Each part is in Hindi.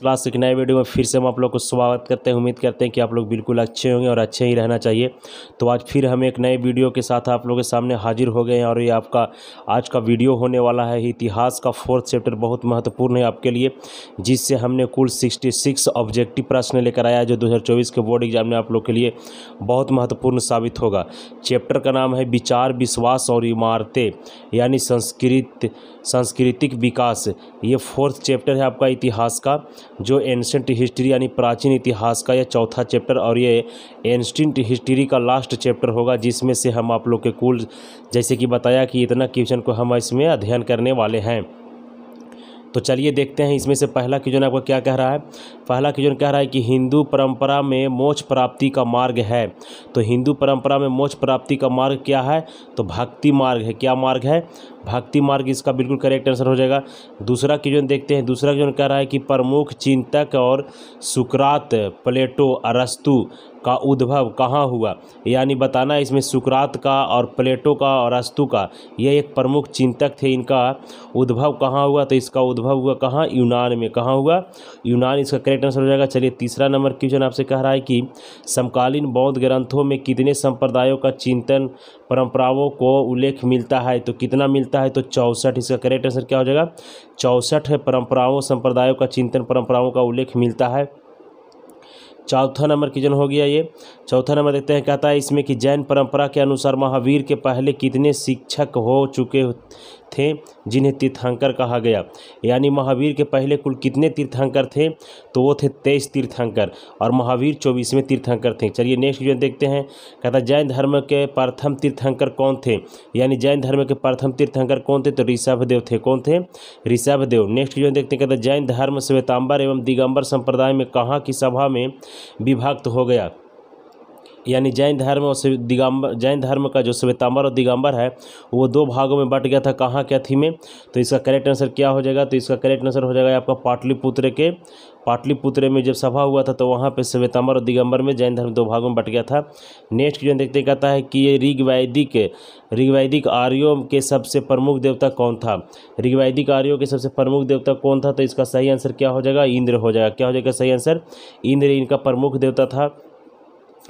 क्लास नए वीडियो में फिर से हम आप लोग को स्वागत करते हैं उम्मीद करते हैं कि आप लोग बिल्कुल अच्छे होंगे और अच्छे ही रहना चाहिए तो आज फिर हम एक नए वीडियो के साथ आप लोगों के सामने हाजिर हो गए हैं और ये आपका आज का वीडियो होने वाला है इतिहास का फोर्थ चैप्टर बहुत महत्वपूर्ण है आपके लिए जिससे हमने कुल सिक्सटी ऑब्जेक्टिव प्रश्न लेकर आया जो दो के बोर्ड एग्जाम में आप लोग के लिए बहुत महत्वपूर्ण साबित होगा चैप्टर का नाम है विचार विश्वास और इमारतें यानी संस्कृत सांस्कृतिक विकास ये फोर्थ चैप्टर है आपका इतिहास का जो एंशंट हिस्ट्री यानी प्राचीन इतिहास का यह चौथा चैप्टर और ये एंशंट हिस्ट्री का लास्ट चैप्टर होगा जिसमें से हम आप लोग के कुल जैसे कि बताया कि इतना क्वेश्चन को हम इसमें अध्ययन करने वाले हैं तो चलिए देखते हैं इसमें से पहला क्वेश्चन आपको क्या कह रहा है पहला क्वेश्चन कह रहा है कि हिंदू परंपरा में मोक्ष प्राप्ति का मार्ग है तो हिंदू परंपरा में मोक्ष प्राप्ति का मार्ग क्या है तो भक्ति मार्ग है क्या मार्ग है भक्ति मार्ग इसका बिल्कुल करेक्ट आंसर हो जाएगा दूसरा क्वेश्चन देखते हैं दूसरा क्वेश्चन कह रहा है कि प्रमुख चिंतक और सुकरात प्लेटो अरस्तु का उद्भव कहाँ हुआ यानी बताना इसमें सुकरात का और प्लेटो का और अस्तु का यह एक प्रमुख चिंतक थे इनका उद्भव कहाँ हुआ तो इसका उद्भव हुआ कहाँ यूनान में कहाँ हुआ यूनान इसका करेक्ट आंसर हो जाएगा चलिए तीसरा नंबर क्वेश्चन आपसे कह रहा है कि समकालीन बौद्ध ग्रंथों में कितने संप्रदायों का चिंतन परंपराओं को उल्लेख मिलता है तो कितना मिलता मिलता है तो चौसठ इसका करेक्ट आंसर क्या हो जाएगा चौसठ है परंपराओं संप्रदायों का चिंतन परंपराओं का उल्लेख मिलता है चौथा नंबर किजन हो गया ये चौथा नंबर देखते हैं कहता है इसमें कि जैन परंपरा के अनुसार महावीर के पहले कितने शिक्षक हो चुके थे जिन्हें तीर्थंकर कहा गया यानी महावीर के पहले कुल कितने तीर्थंकर थे तो वो थे तेईस तीर्थंकर और महावीर चौबीसवें तीर्थंकर थे चलिए नेक्स्ट जो देखते हैं कहता जैन धर्म के प्रथम तीर्थंकर कौन थे यानी जैन धर्म के प्रथम तीर्थंकर कौन थे तो ऋषभदेव थे कौन थे ऋषभदेव नेक्स्ट जो देखते हैं कहता जैन धर्म श्वेतांबर एवं दिगंबर संप्रदाय में कहाँ की सभा में विभक्त हो गया यानी जैन धर्म और दिगंबर जैन धर्म का जो श्वेतांबर और दिगंबर है वो दो भागों में बट गया था कहाँ क्या थी में तो इसका करेक्ट आंसर क्या हो जाएगा तो इसका करेक्ट आंसर हो जाएगा आपका पाटलिपुत्र के पाटलिपुत्र में जब सभा हुआ था तो वहाँ पे श्वेतांबर और दिगंबर में जैन धर्म दो भागों में बट गया था नेक्स्ट क्वेश्चन देखते कहता है कि ये ऋग्वैदिक ऋग्वैदिक आर्यों के सबसे प्रमुख देवता कौन था ऋग्वैदिक आर्यों के सबसे प्रमुख देवता कौन था तो इसका सही आंसर क्या हो जाएगा इंद्र हो जाएगा क्या हो जाएगा सही आंसर इंद्र इनका प्रमुख देवता था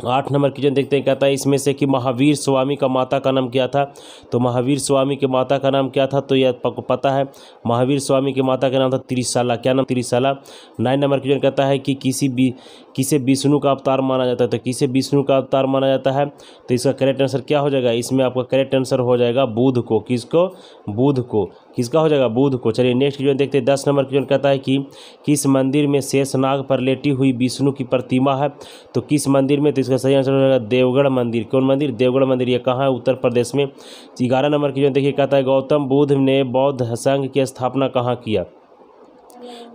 आठ नंबर क्वेश्चन देखते हैं कहता है इसमें से कि महावीर स्वामी का माता का नाम क्या था तो महावीर स्वामी के माता का नाम क्या था तो यह आपको पता है महावीर स्वामी के माता का नाम था त्रिशाला क्या नाम त्रिशाला नाइन नंबर क्वेश्चन कहता है कि किसी भी किसे विष्णु का अवतार माना जाता है तो किसे विष्णु का अवतार माना जाता है तो इसका करेक्ट आंसर क्या हो जाएगा इसमें आपका करेक्ट आंसर हो जाएगा बुध को किसको बुध को किसका हो जाएगा बुध को चलिए नेक्स्ट क्वेश्चन देखते हैं दस नंबर क्वेश्चन कहता है कि किस मंदिर में शेषनाग पर लेटी हुई विष्णु की प्रतिमा है तो किस मंदिर में तो इसका सही आंसर हो जाएगा देवगढ़ मंदिर कौन मंदिर देवगढ़ मंदिर ये कहाँ है उत्तर प्रदेश में ग्यारह नंबर क्वेश्चन देखिए कहता है गौतम बुद्ध ने बौद्ध संघ की स्थापना कहाँ किया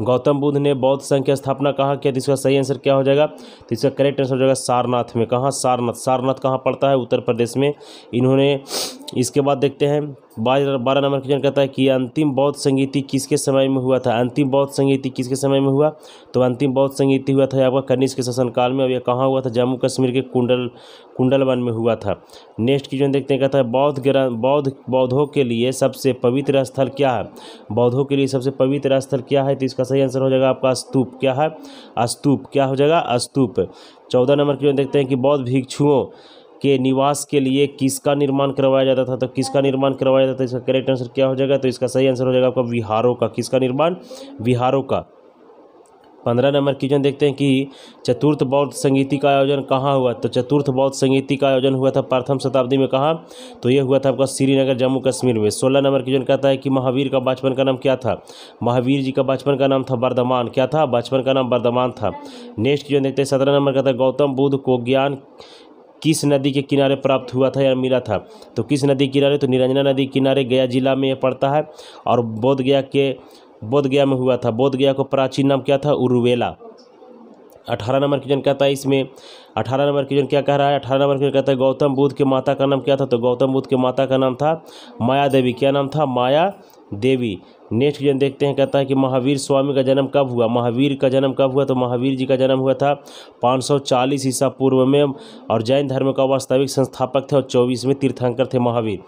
गौतम बुद्ध ने बौद्ध संघ की स्थापना कहाँ किया तो इसका सही आंसर क्या हो जाएगा तो इसका करेक्ट आंसर हो जाएगा सारनाथ में कहाँ सारनाथ सारनाथ कहाँ पड़ता है उत्तर प्रदेश में इन्होंने इसके बाद देखते हैं बारह नंबर क्वेश्चन कहता है कि अंतिम बौद्ध संगीति किसके समय में हुआ था अंतिम बौद्ध संगीति किसके समय में हुआ तो अंतिम बौद्ध संगीति हुआ था आपका कनिष्क के शासनकाल में अब यह कहाँ हुआ था जम्मू कश्मीर के कुंडल कुंडलवन में हुआ था नेक्स्ट क्वेश्चन देखते हैं कहता है बौद्ध ग्रंथ बौद्ध बौद्धों के लिए सबसे पवित्र स्थल क्या है बौद्धों के लिए सबसे पवित्र स्थल क्या है तो इसका सही आंसर हो जाएगा आपका स्तूप क्या है स्तूप क्या हो जाएगा स्तूप चौदह नंबर क्वेश्चन देखते हैं कि बौद्ध भिक्षुओं के निवास के लिए किसका निर्माण करवाया जाता था तो किसका निर्माण करवाया जाता था इसका करेक्ट आंसर क्या हो जाएगा तो इसका सही आंसर हो जाएगा आपका विहारों का किसका निर्माण विहारों का पंद्रह नंबर क्वेश्चन देखते हैं कि चतुर्थ बौद्ध संगीति का आयोजन कहाँ हुआ तो चतुर्थ बौद्ध संगीति का आयोजन हुआ था प्रथम शताब्दी में कहाँ तो यह हुआ था आपका श्रीनगर जम्मू कश्मीर में सोलह नंबर क्वेश्चन कहता है कि महावीर का बचपन का नाम क्या था महावीर जी का बचपन का नाम था वर्धमान क्या था बचपन का नाम वर्धमान था नेक्स्ट क्वेश्चन देखते हैं सत्रह नंबर कहता है गौतम बुद्ध को ज्ञान किस नदी के किनारे प्राप्त हुआ था या मिला था तो किस नदी किनारे तो निरंजना नदी किनारे गया जिला में यह पड़ता है और बोध गया के बोध गया में हुआ था बोध गया को प्राचीन नाम क्या था उर्वेला अठारह नंबर क्वेश्चन कहता है इसमें अठारह नंबर क्वेश्चन क्या कह रहा है अठारह नंबर क्वेश्चन कहता है गौतम बुद्ध के माता का नाम क्या था तो गौतम बुद्ध के माता का नाम था माया देवी क्या नाम था माया देवी नेक्स्ट क्वेश्चन देखते हैं कहता है कि महावीर स्वामी का जन्म कब हुआ महावीर का जन्म कब हुआ तो महावीर जी का जन्म हुआ था 540 ईसा पूर्व में और जैन धर्म का वास्तविक संस्थापक थे और में तीर्थंकर थे महावीर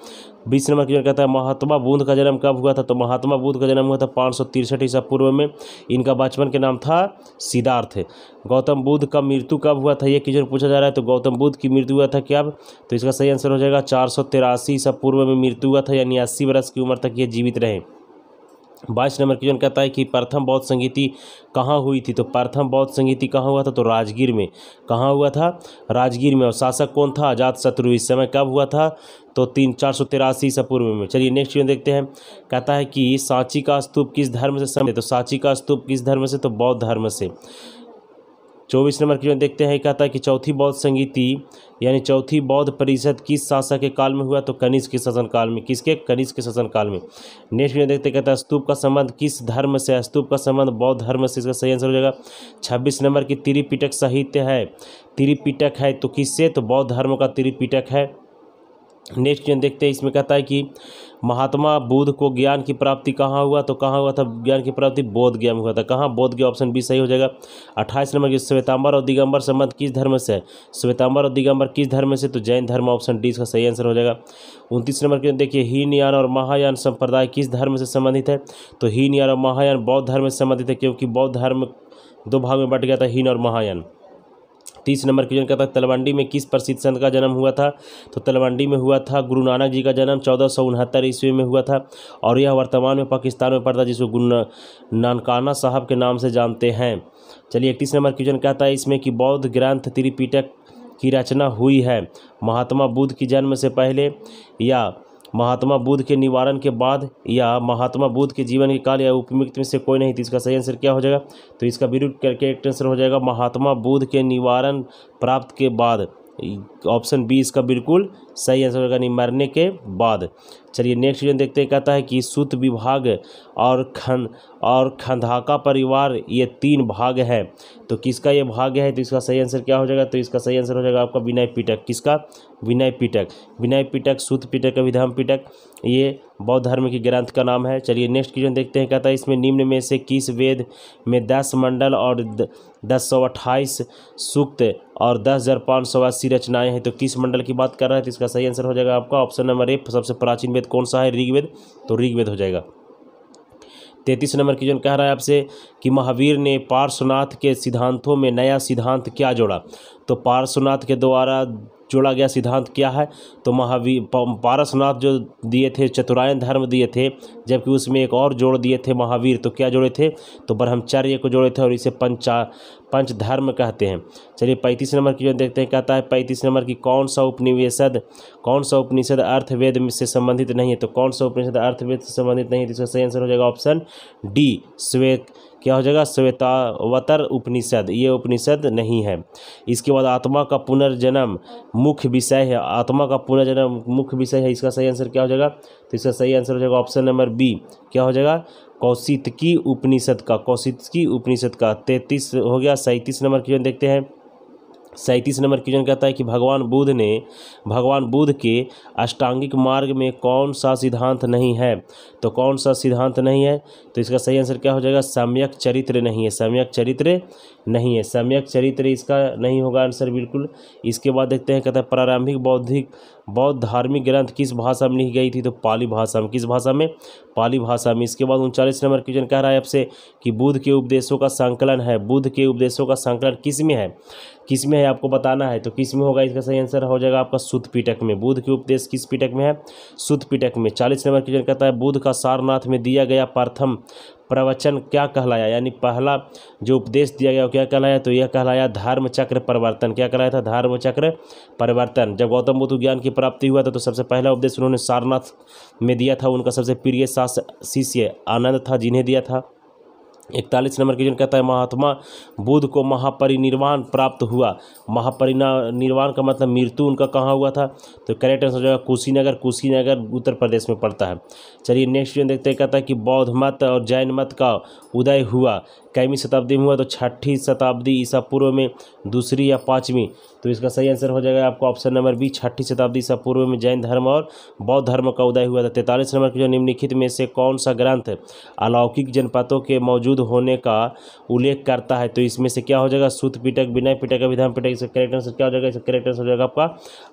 बीस नंबर क्वेश्चन कहता है महात्मा बुद्ध का जन्म कब हुआ था तो महात्मा बुद्ध का जन्म हुआ था पाँच ईसा पूर्व में इनका बचपन के नाम था सिद्धार्थ गौतम बुद्ध का मृत्यु कब हुआ था ये क्वेश्चन पूछा जा रहा है तो गौतम बुद्ध की मृत्यु हुआ था क्या तो इसका सही आंसर हो जाएगा चार ईसा पूर्व में मृत्यु हुआ था यानी अस्सी वर्ष की उम्र तक ये जीवित रहे बाईस नंबर क्वेश्चन कहता है कि प्रथम बौद्ध संगीति कहाँ हुई थी तो प्रथम बौद्ध संगीति कहाँ हुआ था तो राजगीर में कहाँ हुआ था राजगीर में और शासक कौन था आजाद शत्रु इस समय कब हुआ था तो तीन चार सौ तिरासी ईसा पूर्व में चलिए नेक्स्ट क्वेश्चन देखते हैं कहता है कि सांची का स्तूप किस धर्म से समय तो सांची का स्तूप किस धर्म से तो बौद्ध धर्म से चौबीस नंबर क्वेश्चन देखते हैं कहता है कि चौथी बौद्ध संगीति यानी चौथी बौद्ध परिषद किस शासक के काल में हुआ तो कनिष्क के शासन काल में किसके कनिष्क के शासनकाल में नेक्स्ट क्वेश्चन देखते कहता है स्तूप का संबंध किस धर्म से स्तूप का संबंध बौद्ध धर्म से इसका सही आंसर हो जाएगा छब्बीस नंबर की त्रिपिटक साहित्य है त्रिपिटक है तो किससे तो बौद्ध धर्म का त्रिपिटक है नेक्स्ट क्वेश्चन देखते हैं इसमें कहता है कि महात्मा बुद्ध को ज्ञान की प्राप्ति कहाँ हुआ तो कहाँ हुआ था ज्ञान की प्राप्ति बौद्ध ज्ञान हुआ था कहाँ बौद्ध ज्ञान ऑप्शन बी सही हो जाएगा अट्ठाईस नंबर की श्वेतांबर और दिगंबर संबंध किस धर्म से है श्वेतांबर और दिगंबर किस धर्म से तो जैन धर्म ऑप्शन डी इसका सही आंसर हो जाएगा उनतीस नंबर क्वेश्चन देखिए हीन यान और महायान संप्रदाय किस धर्म से संबंधित है तो हीन यान और महायान बौद्ध धर्म से संबंधित है क्योंकि बौद्ध धर्म दो भाग में बट गया था हीन और महायान तीस नंबर क्वेश्चन कहता है तलवंडी में किस प्रसिद्ध संत का जन्म हुआ था तो तलवंडी में हुआ था गुरु नानक जी का जन्म चौदह सौ उनहत्तर ईस्वी में हुआ था और यह वर्तमान में पाकिस्तान में पड़ता जिसको गुरु नानकाना साहब के नाम से जानते हैं चलिए इकतीस नंबर क्वेश्चन कहता है इसमें कि बौद्ध ग्रंथ त्रिपिटक की रचना हुई है महात्मा बुद्ध की जन्म से पहले या महात्मा बुद्ध के निवारण के बाद या महात्मा बुद्ध के जीवन के काल या उपयुक्त में से कोई नहीं तो इसका सही आंसर क्या हो जाएगा तो इसका विरुद्ध एक आंसर हो जाएगा महात्मा बुद्ध के निवारण प्राप्त के बाद ऑप्शन बी इसका बिल्कुल सही आंसर होगा नहीं मरने के बाद चलिए नेक्स्ट क्वेश्चन देखते हैं कहता है कि सुत विभाग और खन और खंधाका परिवार ये तीन भाग हैं तो किसका ये भाग है तो इसका सही आंसर क्या हो जाएगा तो इसका सही आंसर हो जाएगा आपका विनय पीटक किसका विनय पिटक विनय पिटक सूत पिटक अभिधाम पिटक ये बौद्ध धर्म के ग्रंथ का नाम है चलिए नेक्स्ट क्वेश्चन देखते हैं कहता है इसमें निम्न में से किस वेद में दस मंडल और दस सौ अट्ठाईस सूक्त और दस हज़ार पाँच सौ अस्सी रचनाएँ हैं तो किस मंडल की बात कर रहा है तो इसका सही आंसर हो जाएगा आपका ऑप्शन नंबर ए सबसे प्राचीन वेद कौन सा है ऋग्वेद तो ऋग्वेद हो जाएगा तैतीस नंबर क्वेश्चन कह रहा है आपसे कि महावीर ने पार्श्वनाथ के सिद्धांतों में नया सिद्धांत क्या जोड़ा तो पार्श्वनाथ के द्वारा जोड़ा गया सिद्धांत क्या है तो महावीर पारसनाथ जो दिए थे चतुरायन धर्म दिए थे जबकि उसमें एक और जोड़ दिए थे महावीर तो क्या जोड़े थे तो ब्रह्मचर्य को जोड़े थे और इसे पंचा पंच धर्म कहते हैं चलिए पैंतीस नंबर जो देखते हैं कहता है पैंतीस नंबर की कौन सा उपनिवेशद कौन सा उपनिषद अर्थवेद से संबंधित नहीं है तो कौन सा उपनिषद अर्थवेद से संबंधित नहीं है तो इसका सही आंसर हो जाएगा ऑप्शन डी श्वेत क्या हो जाएगा श्वेतावतर उपनिषद ये उपनिषद नहीं है इसके बाद आत्मा का पुनर्जन्म मुख्य विषय है आत्मा का पुनर्जन्म मुख्य विषय है इसका सही आंसर क्या हो जाएगा तो इसका सही आंसर हो जाएगा ऑप्शन नंबर बी क्या हो जाएगा कौशितकी उपनिषद का कौशितकी उपनिषद का तैंतीस हो गया सैंतीस नंबर क्यों देखते हैं सैंतीस नंबर क्वेश्चन कहता है कि भगवान बुद्ध ने भगवान बुद्ध के अष्टांगिक मार्ग में कौन सा सिद्धांत नहीं है तो कौन सा सिद्धांत नहीं है तो इसका सही आंसर क्या हो जाएगा सम्यक चरित्र नहीं है सम्यक चरित्र नहीं है सम्यक चरित्र इसका नहीं होगा आंसर बिल्कुल इसके बाद देखते हैं कहता है प्रारंभिक बौद्धिक बौद्ध धार्मिक ग्रंथ किस भाषा में लिखी गई थी तो पाली भाषा में किस भाषा में पाली भाषा में इसके बाद उनचालीस नंबर क्वेश्चन कह रहा है आपसे कि बुद्ध के उपदेशों का संकलन है बुद्ध के उपदेशों का संकलन किस में है किस में है आपको बताना है तो किस में होगा इसका सही आंसर हो जाएगा आपका सुध पीटक में बुद्ध के उपदेश किस पीटक में है सुध पीटक में चालीस नंबर क्वेश्चन कहता है बुद्ध का सारनाथ में दिया गया प्रथम प्रवचन क्या कहलाया यानी पहला जो उपदेश दिया गया वो क्या कहलाया तो यह कहलाया धर्म चक्र परिवर्तन क्या कहलाया था धर्म चक्र परिवर्तन जब गौतम बुद्ध ज्ञान की प्राप्ति हुआ था तो सबसे पहला उपदेश उन्होंने सारनाथ में दिया था उनका सबसे प्रिय शिष्य आनंद था जिन्हें दिया था इकतालीस नंबर क्वेश्चन कहता है महात्मा बुद्ध को महापरिनिर्वाण प्राप्त हुआ निर्वाण का मतलब मृत्यु उनका कहाँ हुआ था तो करेक्ट आंसर जो है कुशीनगर कुशीनगर उत्तर प्रदेश में पड़ता है चलिए नेक्स्ट क्वेश्चन देखते हैं कहता है कि बौद्ध मत और जैन मत का उदय हुआ कैवी शताब्दी में हुआ तो छठी शताब्दी ईसा पूर्व में दूसरी या पाँचवीं तो इसका सही आंसर हो जाएगा आपका ऑप्शन नंबर बी छठी शताब्दी ईसा पूर्व में जैन धर्म और बौद्ध धर्म का उदय हुआ था तैंतालीस नंबर के जो निम्नलिखित में से कौन सा ग्रंथ अलौकिक जनपदों के मौजूद होने का उल्लेख करता है तो इसमें से क्या हो जाएगा सूत पीटक विनय पीटक अभिधाम पीटक इसका करेक्ट आंसर क्या हो जाएगा इसका करेक्ट आंसर हो जाएगा आपका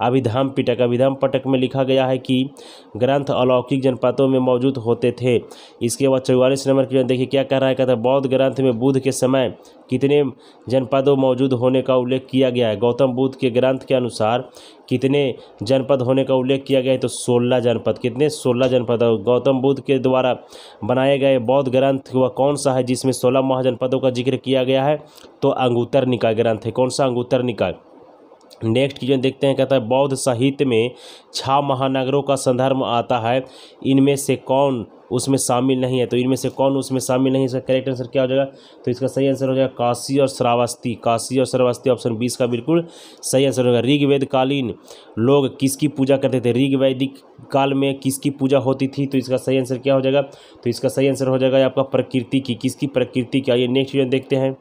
अभिधाम पीटक अभिधाम पटक में लिखा गया है कि ग्रंथ अलौकिक जनपदों में मौजूद होते थे इसके बाद चौवालीस नंबर की देखिए क्या कह रहा है कहता है बौद्ध ग्रंथ में में बुद्ध के समय कितने जनपदों मौजूद होने का उल्लेख किया गया है गौतम बुद्ध के ग्रंथ के अनुसार कितने जनपद होने का उल्लेख किया गया है तो सोलह जनपद कितने सोलह जनपद गौतम बुद्ध के द्वारा बनाए गए बौद्ध ग्रंथ वह कौन सा है जिसमें सोलह महाजनपदों का जिक्र किया गया है तो अंगूतर निकाय ग्रंथ है कौन सा अंगूतर निकाय नेक्स्ट क्वेश्चन देखते हैं कहता है बौद्ध साहित्य में छह महानगरों का संदर्भ आता है इनमें से कौन उसमें शामिल नहीं है तो इनमें से कौन उसमें शामिल नहीं है करेक्ट आंसर क्या हो जाएगा तो इसका सही आंसर हो जाएगा काशी और श्रावस्ती काशी और श्रावस्ती ऑप्शन बीस का बिल्कुल सही आंसर होगा ऋग्वेदकालीन लोग किसकी पूजा करते थे ऋग्वैदिक काल में किसकी पूजा होती थी तो इसका सही आंसर क्या हो जाएगा तो इसका सही आंसर हो जाएगा आपका प्रकृति की किसकी प्रकृति की आइए नेक्स्ट क्वेश्चन देखते हैं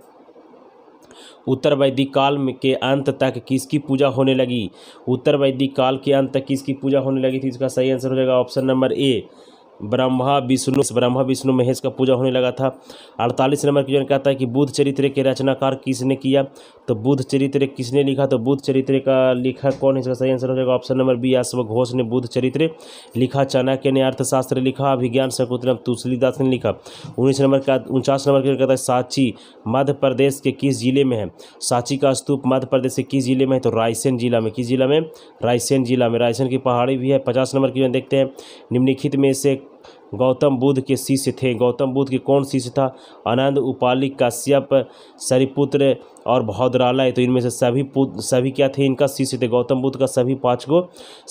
उत्तर वैदिक काल में के अंत तक किसकी पूजा होने लगी उत्तर वैदिक काल के अंत तक किसकी पूजा होने लगी थी इसका सही आंसर हो जाएगा option number A Brahma Vishnu Brahma Vishnu Mahesh का पूजा होने लगा था अड़तालीस नंबर क्वेश्चन कहता है कि बुद्ध चरित्र के रचनाकार किसने किया तो बुद्ध चरित्र किसने लिखा तो बुद्ध चरित्र का लिखा कौन इसका सही आंसर हो जाएगा ऑप्शन नंबर बी आश्व घोष ने बुद्ध चरित्र लिखा चाणक्य ने अर्थशास्त्र लिखा अभिज्ञान शकुतलम तुलसीदास ने लिखा उन्नीस नंबर का उनचास नंबर क्वेश्चन कहता है सांची मध्य प्रदेश के किस जिले में है सांची का स्तूप मध्य प्रदेश के किस जिले में है तो रायसेन जिला में किस जिला में रायसेन जिला में रायसेन की पहाड़ी भी है पचास नंबर क्वेश्चन देखते हैं निम्नलिखित में से गौतम बुद्ध के शिष्य थे गौतम बुद्ध के कौन शिष्य था आनंद उपाली काश्यप सरिपुत्र और भौद्रालय तो इनमें से सभी सभी क्या थे इनका शिष्य थे गौतम बुद्ध का सभी पाँच को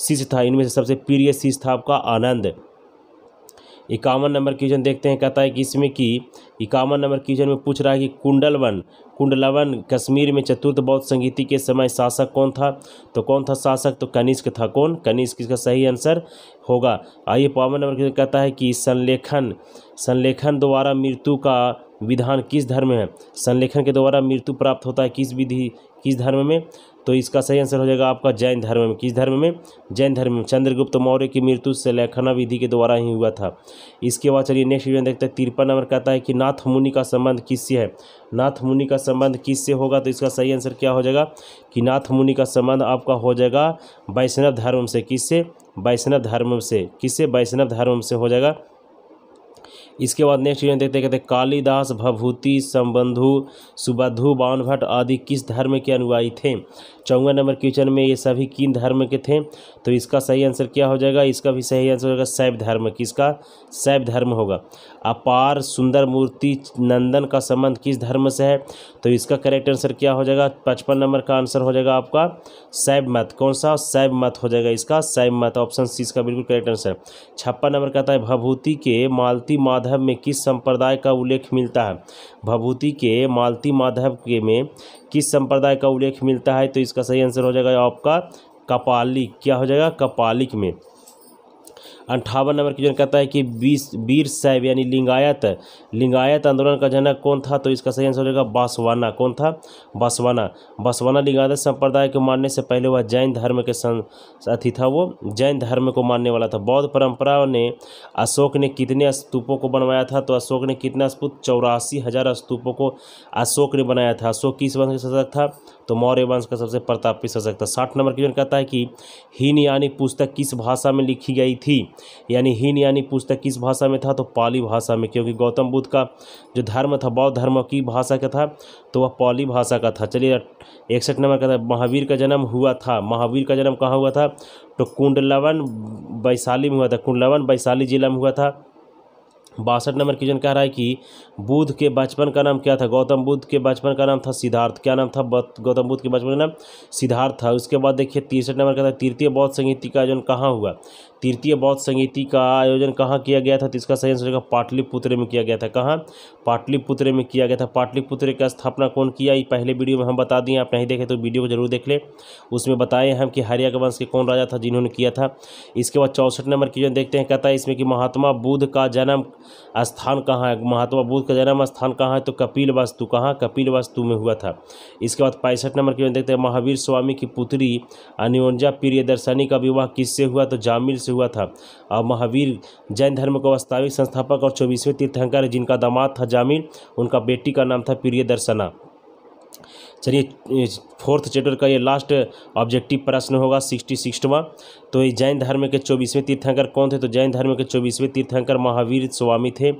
शिष्य था इनमें से सबसे प्रिय शिष्य था आपका आनंद इक्यावन नंबर क्वेश्चन देखते हैं कहता है कि इसमें कि इक्यावन नंबर क्वेश्चन में पूछ रहा है कि कुंडलवन कुंडलवन कश्मीर में चतुर्थ बौद्ध संगीति के समय शासक कौन था तो कौन था शासक तो कनिष्क था कौन कनिष्क इसका सही आंसर होगा आइए पावन नंबर क्वेश्चन कहता है कि संलेखन संलेखन द्वारा मृत्यु का विधान किस धर्म है संलेखन के द्वारा मृत्यु प्राप्त होता है किस विधि किस धर्म में तो इसका सही आंसर हो जाएगा आपका जैन धर्म में किस धर्म में जैन धर्म में चंद्रगुप्त मौर्य की मृत्यु से लेखना विधि के द्वारा ही हुआ था इसके बाद चलिए नेक्स्ट वीडियो देखते हैं तिरपन नंबर कहता है कि नाथ मुनि का संबंध किससे है नाथ मुनि का संबंध किससे होगा तो इसका सही आंसर क्या हो जाएगा कि नाथ मुनि का संबंध आपका हो जाएगा वैष्णव धर्म से किससे वैष्णव धर्म से किससे वैष्णव धर्म से हो जाएगा इसके बाद नेक्स्ट क्वेश्चन देखते कहते कालिदास भभूति संबंधु सुबधु बावन भट्ट आदि किस धर्म के अनुयायी थे चौवन नंबर क्वेश्चन में ये सभी किन धर्म के थे तो इसका सही आंसर क्या हो जाएगा इसका भी सही आंसर होगा शैव धर्म किसका शैव धर्म होगा अपार सुंदर मूर्ति नंदन का संबंध किस धर्म से है तो इसका करेक्ट आंसर क्या हो जाएगा पचपन नंबर का आंसर हो जाएगा आपका शैव मत कौन सा शैव मत हो जाएगा इसका शैव मत ऑप्शन सी इसका बिल्कुल करेक्ट आंसर छप्पन नंबर कहता है भभूति के मालती माधव में किस संप्रदाय का उल्लेख मिलता है भभूति के मालती माधव के में किस संप्रदाय का उल्लेख मिलता है तो इसका सही आंसर हो जाएगा आपका कपालिक क्या हो जाएगा कपालिक में अंठावन नंबर क्वेश्चन कहता है कि बीस वीर साहब यानी लिंगायत लिंगायत आंदोलन का जनक कौन था तो इसका सही आंसर हो जाएगा बासवाना कौन था बासवाना बासवाना लिंगायत संप्रदाय को मानने से पहले वह जैन धर्म के अथी था वो जैन धर्म को मानने वाला था बौद्ध परंपरा ने अशोक ने कितने स्तूपों को बनवाया था तो अशोक ने कितना स्तूप चौरासी हज़ार स्तूपों को अशोक ने बनाया था अशोक किस वंश का शासक था तो मौर्य वंश का सबसे प्रतापी शासक था साठ नंबर क्वेश्चन कहता है कि हीन यानी पुस्तक किस भाषा में लिखी गई थी यानी हीन यानी पुस्तक किस भाषा में था तो पाली भाषा में क्योंकि गौतम बुद्ध का जो धर्म था बौद्ध धर्म की भाषा का था तो वह पाली भाषा का था चलिए इकसठ नंबर का महावीर का जन्म हुआ था महावीर का जन्म कहाँ हुआ था तो कुंडलवन वैशाली में हुआ था कुंडलवन वैशाली जिला में हुआ था बासठ नंबर क्वेश्चन कह रहा है कि बुद्ध के बचपन का नाम क्या था गौतम बुद्ध के बचपन का नाम था सिद्धार्थ क्या नाम था गौतम बुद्ध के बचपन का नाम सिद्धार्थ था उसके बाद देखिए तिरसठ नंबर का था तृतीय बौद्ध संगीति का आयोजन कहाँ हुआ तृतीय बौद्ध संगीति का आयोजन कहाँ किया गया था तो इसका सही आंसर होगा पाटलिपुत्र में किया गया था कहाँ पाटलिपुत्र में किया गया था पाटलिपुत्र का स्थापना कौन किया ये पहले वीडियो में हम बता दिए आप नहीं देखे तो वीडियो को जरूर देख लें उसमें बताए हम कि हरिया वंश के कौन राजा था जिन्होंने किया था इसके बाद चौंसठ नंबर क्वेश्चन देखते हैं कहता है इसमें कि महात्मा बुद्ध का जन्म स्थान कहाँ है महात्मा बुद्ध का जन्म स्थान कहाँ है तो कपिल वस्तु कहाँ कपिल वस्तु में हुआ था इसके बाद पैंसठ नंबर क्वेश्चन देखते हैं महावीर स्वामी की पुत्री अनियोजा प्रियदर्शनी का विवाह किससे हुआ तो जामिल से हुआ था अब महावीर जैन धर्म का वास्तविक संस्थापक और चौबीसवें तीर्थंकर जिनका दामाद था जामिल उनका बेटी का नाम था प्रिय दर्शना चलिए फोर्थ चैप्टर का ये लास्ट ऑब्जेक्टिव प्रश्न होगा सिक्सटी सिक्सवा तो ये जैन धर्म के चौबीसवें तीर्थंकर कौन थे तो जैन धर्म के चौबीसवें तीर्थंकर महावीर स्वामी थे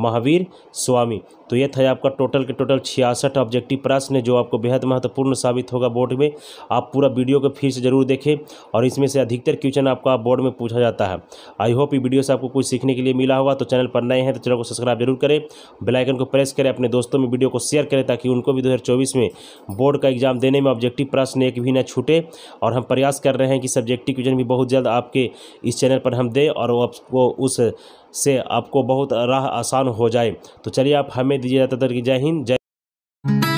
महावीर स्वामी तो यह था आपका टोटल के टोटल छियासठ ऑब्जेक्टिव प्रश्न जो आपको बेहद महत्वपूर्ण साबित होगा बोर्ड में आप पूरा वीडियो को फिर से जरूर देखें और इसमें से अधिकतर क्वेश्चन आपका बोर्ड में पूछा जाता है आई होप ये वीडियो से आपको कुछ सीखने के लिए मिला होगा तो चैनल पर नए हैं तो चैनल को सब्सक्राइब जरूर करें बेलाइकन को प्रेस करें अपने दोस्तों में वीडियो को शेयर करें ताकि उनको भी दो में बोर्ड का एग्जाम देने में ऑब्जेक्टिव प्रश्न एक भी न छूटे और हम प्रयास कर रहे हैं कि सब्जेक्टिव क्वेश्चन भी बहुत जल्द आपके इस चैनल पर हम दें और आपको उस से आपको बहुत राह आसान हो जाए तो चलिए आप हमें दीजिए ज़्यादातर की जय हिंद जय